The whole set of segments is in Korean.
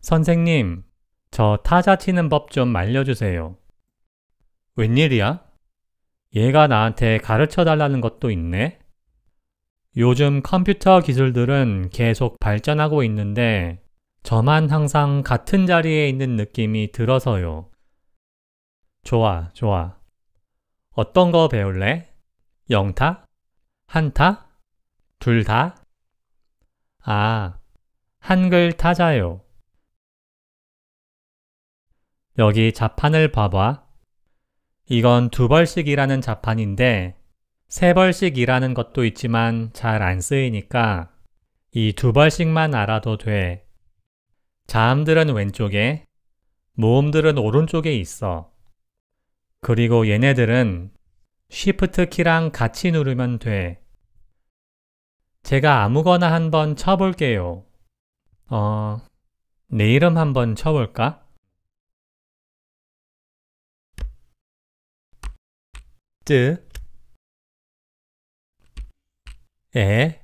선생님, 저 타자 치는 법 좀 알려주세요. 웬일이야? 얘가 나한테 가르쳐 달라는 것도 있네? 요즘 컴퓨터 기술들은 계속 발전하고 있는데 저만 항상 같은 자리에 있는 느낌이 들어서요. 좋아, 좋아. 어떤 거 배울래? 영타? 한타? 둘 다? 아, 한글 타자요. 여기 자판을 봐봐. 이건 두 벌씩이라는 자판인데 세 벌씩이라는 것도 있지만 잘 안 쓰이니까 이 두 벌씩만 알아도 돼. 자음들은 왼쪽에, 모음들은 오른쪽에 있어. 그리고 얘네들은 Shift 키랑 같이 누르면 돼. 제가 아무거나 한번 쳐볼게요. 어, 내 이름 한번 쳐볼까? 뜨, 에,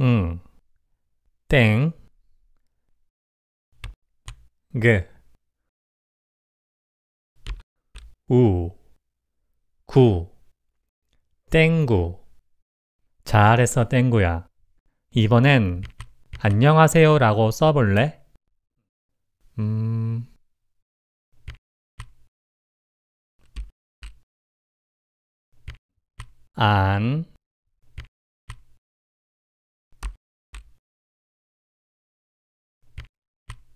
응, 땡, 그, 우, 구, 땡구. 잘했어, 땡구야. 이번엔 안녕하세요라고 써볼래? 음... 안,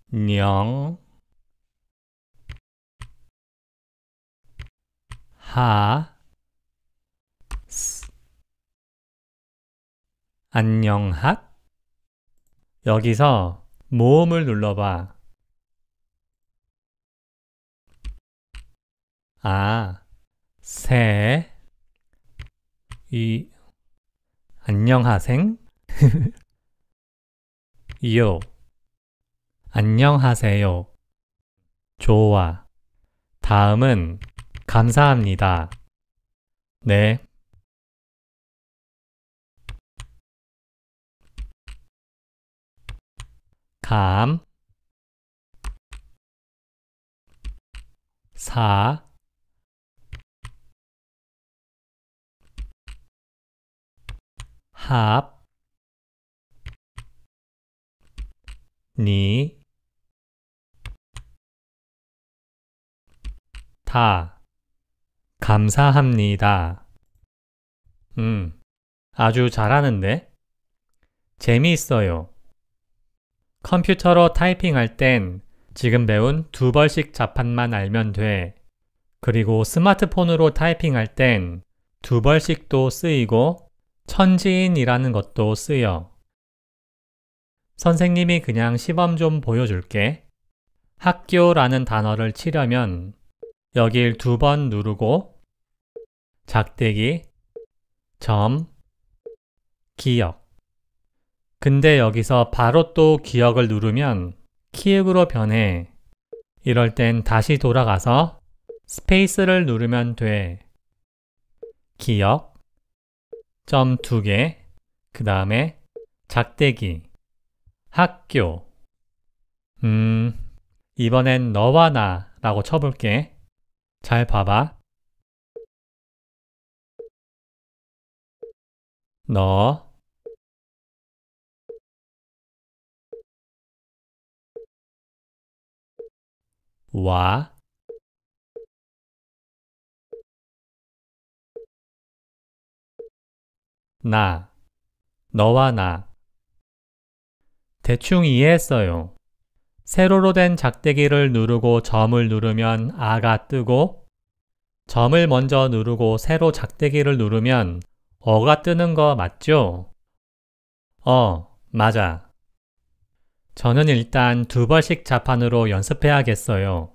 녕, 하, 스, 안녕학. 여기서 모음을 눌러봐. 아, 새, 이 안녕하생 요 안녕하세요 좋아 다음은 감사합니다 네 감, 사, 탑, 니, 다, 감사합니다. 음, 아주 잘하는데? 재미있어요. 컴퓨터로 타이핑할 땐 지금 배운 두 벌씩 자판만 알면 돼. 그리고 스마트폰으로 타이핑할 땐 두 벌씩도 쓰이고 천지인이라는 것도 쓰여. 선생님이 그냥 시범 좀 보여줄게. 학교라는 단어를 치려면 여길 두 번 누르고 작대기, 점, 기억. 근데 여기서 바로 또 기억을 누르면 키읔으로 변해. 이럴 땐 다시 돌아가서 스페이스를 누르면 돼. 기억, 점두 개, 그 다음에 작대기, 학교. 음, 이번엔 너와 나 라고 쳐볼게. 잘 봐봐. 너, 와, 나, 너와 나. 대충 이해했어요. 세로로 된 작대기를 누르고 점을 누르면 아가 뜨고, 점을 먼저 누르고 세로 작대기를 누르면 어가 뜨는 거 맞죠? 어, 맞아. 저는 일단 두번씩 자판으로 연습해야겠어요.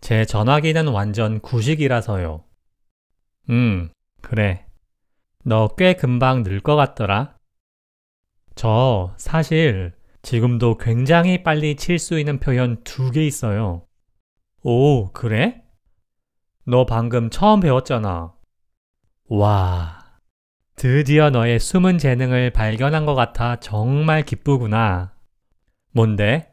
제 전화기는 완전 구식이라서요. 음, 그래. 너꽤 금방 늘 것 같더라. 저 사실 지금도 굉장히 빨리 칠 수 있는 표현 두 개 있어요. 오, 그래? 너 방금 처음 배웠잖아. 와, 드디어 너의 숨은 재능을 발견한 것 같아 정말 기쁘구나. 뭔데?